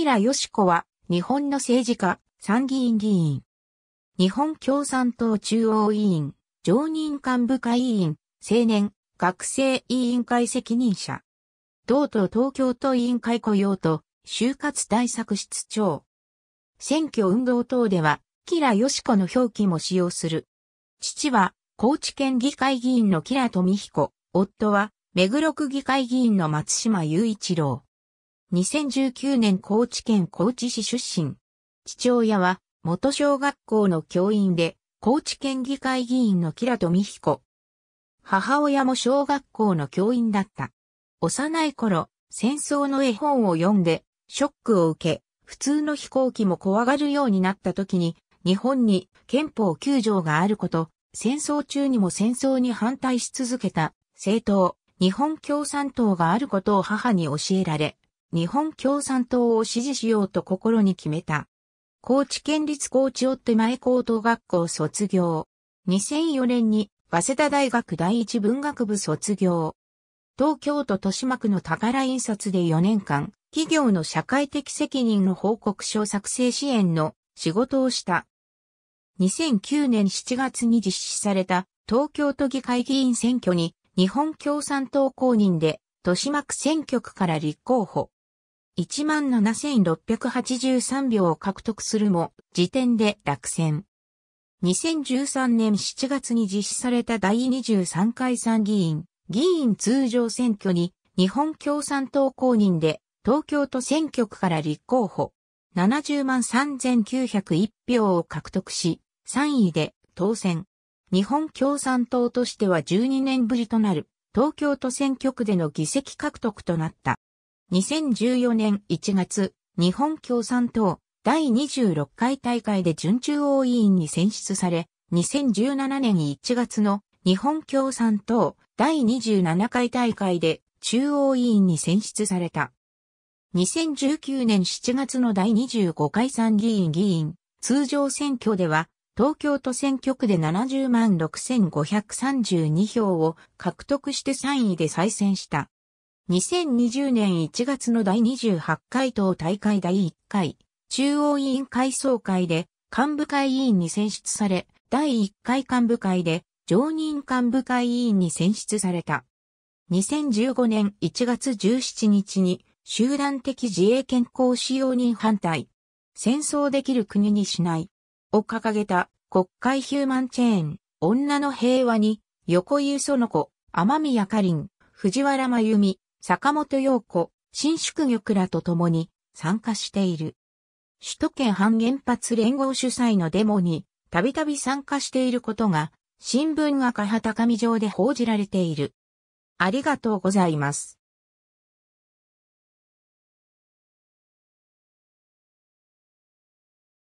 明義子は、日本の政治家、参議院議員。日本共産党中央委員、常任幹部会委員、青年、学生委員会責任者。同党東京都委員会雇用と、就活対策室長。選挙運動等では、キラ・ヨシコの表記も使用する。父は、高知県議会議員のキラ・富彦、夫は、目黒区議会議員の松島雄一郎。2019年高知県高知市出身。父親は元小学校の教員で高知県議会議員のミヒ彦。母親も小学校の教員だった。幼い頃、戦争の絵本を読んで、ショックを受け、普通の飛行機も怖がるようになった時に、日本に憲法9条があること、戦争中にも戦争に反対し続けた政党、日本共産党があることを母に教えられ、日本共産党を支持しようと心に決めた。高知県立高知夫手前高等学校卒業。2004年に早稲田大学第一文学部卒業。東京都豊島区の宝印刷で4年間、企業の社会的責任の報告書作成支援の仕事をした。2009年7月に実施された東京都議会議員選挙に日本共産党公認で豊島区選挙区から立候補。17,683票を獲得するも、時点で落選。2013年7月に実施された第23回参議院、議員通常選挙に、日本共産党公認で、東京都選挙区から立候補、70万3901票を獲得し、3位で当選。日本共産党としては12年ぶりとなる、東京都選挙区での議席獲得となった。2014年1月、日本共産党第26回大会で準中央委員に選出され、2017年1月の日本共産党第27回大会で中央委員に選出された。2019年7月の第25回参議院議員通常選挙では東京都選挙区で70万6532票を獲得して3位で再選した。2020年1月の第28回党大会第1回、中央委員会総会で幹部会委員に選出され、第1回幹部会で常任幹部会委員に選出された。2015年1月17日に集団的自衛健康使用人反対。戦争できる国にしない。を掲げた国会ヒューマンチェーン、女の平和に、横井その子、天宮かりん、藤原真由美、坂本陽子、新宿玉らと共に参加している。首都圏反原発連合主催のデモにたびたび参加していることが新聞赤旗上上で報じられている。ありがとうございます。